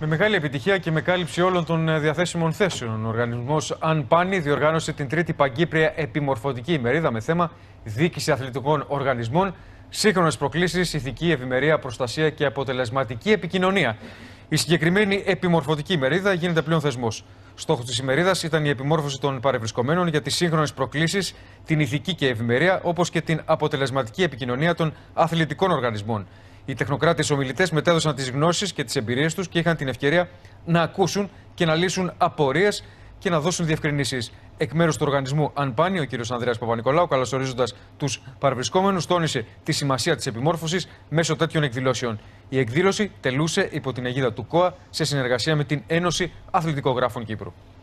Με μεγάλη επιτυχία και με κάλυψη όλων των ε, διαθέσιμων θέσεων, ο οργανισμός ΑΝΠΑΝΗ διοργάνωσε την τρίτη παγκύπρια επιμορφωτική ημερίδα με θέμα Δίκηση Αθλητικών Οργανισμών, Σύγχρονες Προκλήσεις, Ηθική Ευημερία, Προστασία και Αποτελεσματική Επικοινωνία. Η συγκεκριμένη επιμορφωτική ημερίδα γίνεται πλέον θεσμός. Στόχος της ημερίδας ήταν η επιμόρφωση των παρευρισκομένων για τις σύγχρονες προκλήσεις, την ηθική και ευημερία, όπως και την αποτελεσματική επικοινωνία των αθλητικών οργανισμών. Οι τεχνοκράτες ομιλητές μετέδωσαν τις γνώσεις και τις εμπειρίες τους και είχαν την ευκαιρία να ακούσουν και να λύσουν απορίες και να δώσουν διευκρινήσεις. Εκ μέρους του οργανισμού Ανπάνη, ο κ. Ανδρέας Παπα-Νικολάου, καλωσορίζοντας τους παρευρισκόμενους, τόνισε τη σημασία της επιμόρφωσης μέσω τέτοιων εκδηλώσεων. Η εκδήλωση τελούσε υπό την αιγίδα του ΚΟΑ σε συνεργασία με την Ένωση Αθλητικογράφων Κύπρου.